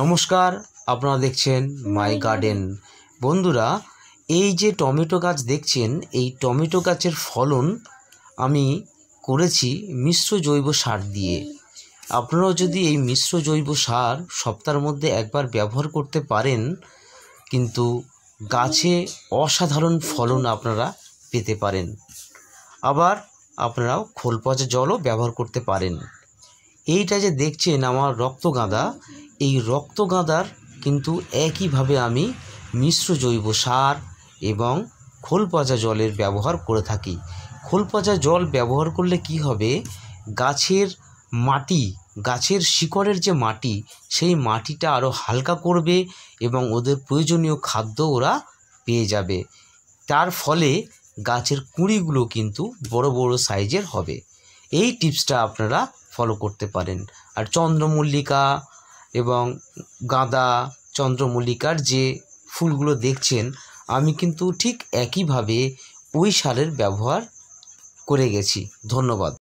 নমস্কার আপনারা দেখছেন মাই গার্ডেন বন্ধুরা এই যে টমেটো গাছ দেখছেন এই টমেটো গাছের ফলন আমি করেছি মিশ্র জৈব সার দিয়ে আপনারাও যদি এই মিশ্র জৈব সার সপ্তাহের মধ্যে একবার ব্যবহার করতে পারেন কিন্তু গাছে অসাধারণ ফলন আপনারা পেতে পারেন আবার আপনারাও খোল পচা জলও ব্যবহার করতে পারেন এইটা যে দেখছেন আমার রক্ত গাঁদা এই রক্ত গাঁদার কিন্তু একইভাবে আমি মিশ্র জৈব সার এবং খোল পচা জলের ব্যবহার করে থাকি খোল পচা জল ব্যবহার করলে কি হবে গাছের মাটি গাছের শিকড়ের যে মাটি সেই মাটিটা আরও হালকা করবে এবং ওদের প্রয়োজনীয় খাদ্য ওরা পেয়ে যাবে তার ফলে গাছের কুঁড়িগুলো কিন্তু বড় বড় সাইজের হবে এই টিপসটা আপনারা ফলো করতে পারেন আর চন্দ্রমল্লিকা এবং গাঁদা চন্দ্রমল্লিকার যে ফুলগুলো দেখছেন আমি কিন্তু ঠিক একইভাবে ওই সারের ব্যবহার করে গেছি ধন্যবাদ